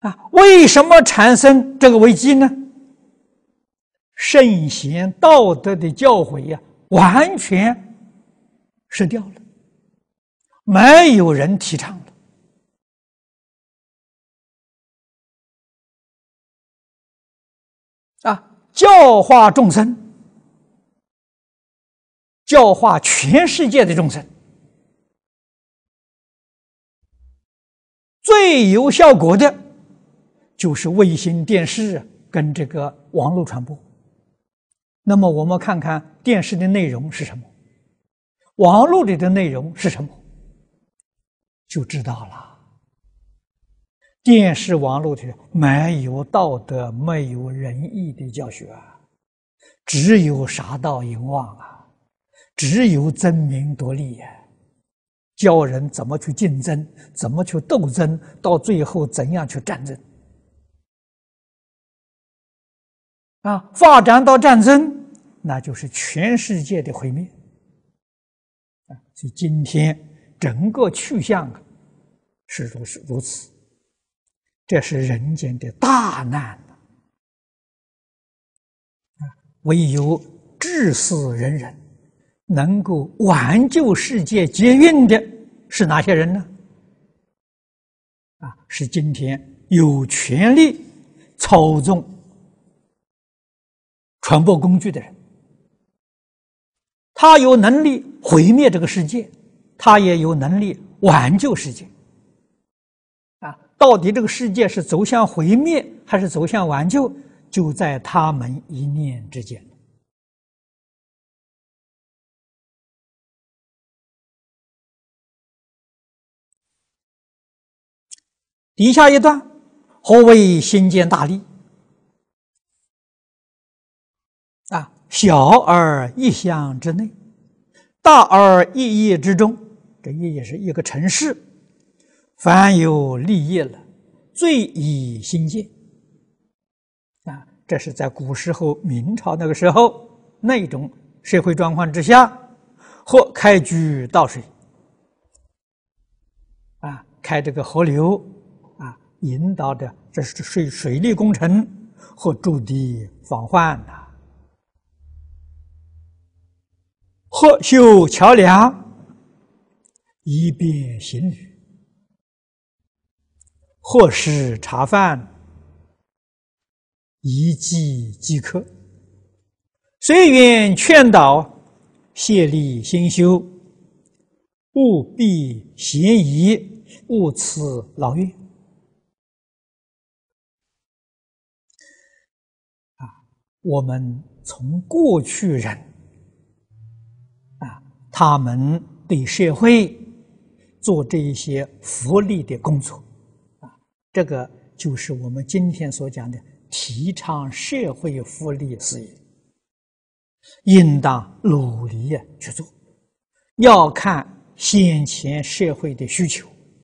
啊，为什么产生这个危机呢？圣贤道德的教诲呀，完全失掉了，没有人提倡了。啊，教化众生，教化全世界的众生，最有效果的。就是卫星电视跟这个网络传播，那么我们看看电视的内容是什么，网络里的内容是什么，就知道了。电视、网络里没有道德，没有仁义的教学，只有杀道淫妄啊，只有争名夺利啊，教人怎么去竞争，怎么去斗争，到最后怎样去战争。啊，发展到战争，那就是全世界的毁灭啊！所以今天整个去向是如此如此，这是人间的大难啊！唯有至死仁人能够挽救世界劫运的是哪些人呢？啊，是今天有权利操纵。传播工具的人，他有能力毁灭这个世界，他也有能力挽救世界。啊，到底这个世界是走向毁灭还是走向挽救，就在他们一念之间。底下一段，何为心间大利？啊，小而一乡之内，大而一业之中，这也就是一个城市，凡有立业了，最以兴建。啊，这是在古时候明朝那个时候那种社会状况之下，或开渠倒水，啊，开这个河流，啊，引导的这是水水利工程和筑堤防患啊。或修桥梁以便行旅，或是茶饭一济即可，虽愿劝导谢力心修，务必嫌疑勿辞劳怨。啊，我们从过去人。啊，他们对社会做这一些福利的工作，啊，这个就是我们今天所讲的提倡社会福利事业，应当努力啊去做，要看先前社会的需求。